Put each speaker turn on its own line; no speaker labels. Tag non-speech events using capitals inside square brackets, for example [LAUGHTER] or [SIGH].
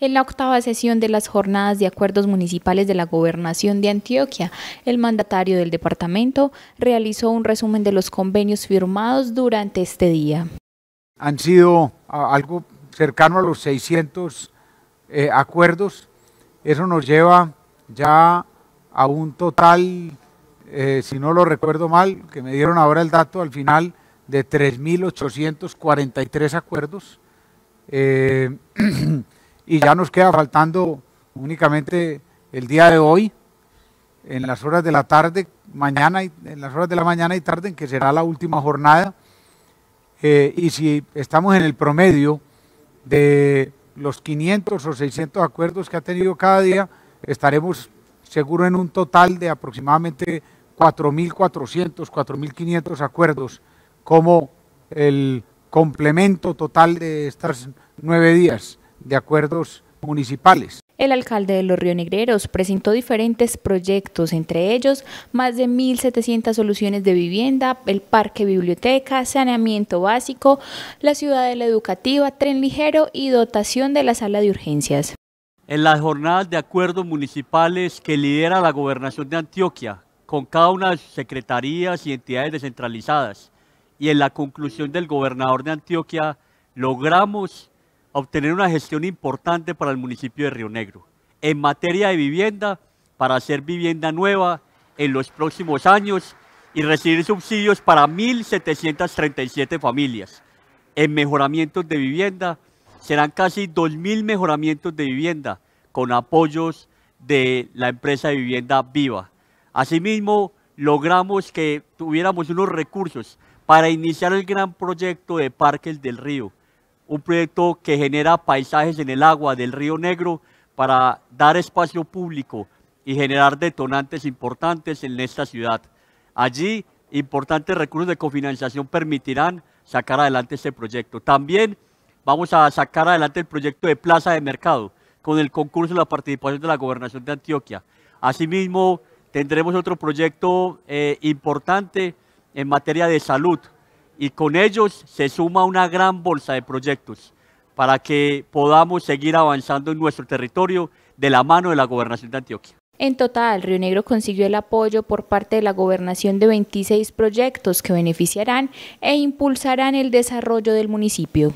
En la octava sesión de las jornadas de acuerdos municipales de la Gobernación de Antioquia, el mandatario del departamento realizó un resumen de los convenios firmados durante este día.
Han sido algo cercano a los 600 eh, acuerdos. Eso nos lleva ya a un total, eh, si no lo recuerdo mal, que me dieron ahora el dato al final, de 3.843 acuerdos. Eh, [CLEARS THROAT] y ya nos queda faltando únicamente el día de hoy, en las horas de la tarde, mañana, y, en las horas de la mañana y tarde, en que será la última jornada. Eh, y si estamos en el promedio de los 500 o 600 acuerdos que ha tenido cada día, estaremos seguro en un total de aproximadamente 4.400, 4.500 acuerdos como el complemento total de estos nueve días de acuerdos municipales.
El alcalde de Los Negreros presentó diferentes proyectos, entre ellos más de 1.700 soluciones de vivienda, el parque biblioteca, saneamiento básico, la la educativa, tren ligero y dotación de la sala de urgencias.
En la jornadas de acuerdos municipales que lidera la gobernación de Antioquia, con cada una de sus secretarías y entidades descentralizadas, y en la conclusión del gobernador de Antioquia, logramos obtener una gestión importante para el municipio de Río Negro en materia de vivienda, para hacer vivienda nueva en los próximos años y recibir subsidios para 1.737 familias. En mejoramientos de vivienda serán casi 2.000 mejoramientos de vivienda con apoyos de la empresa de vivienda viva. Asimismo, logramos que tuviéramos unos recursos para iniciar el gran proyecto de Parques del Río, un proyecto que genera paisajes en el agua del río Negro para dar espacio público y generar detonantes importantes en esta ciudad. Allí, importantes recursos de cofinanciación permitirán sacar adelante este proyecto. También vamos a sacar adelante el proyecto de plaza de mercado con el concurso de la participación de la Gobernación de Antioquia. Asimismo, tendremos otro proyecto eh, importante en materia de salud, y con ellos se suma una gran bolsa de proyectos para que podamos seguir avanzando en nuestro territorio de la mano de la gobernación de Antioquia.
En total, Río Negro consiguió el apoyo por parte de la gobernación de 26 proyectos que beneficiarán e impulsarán el desarrollo del municipio.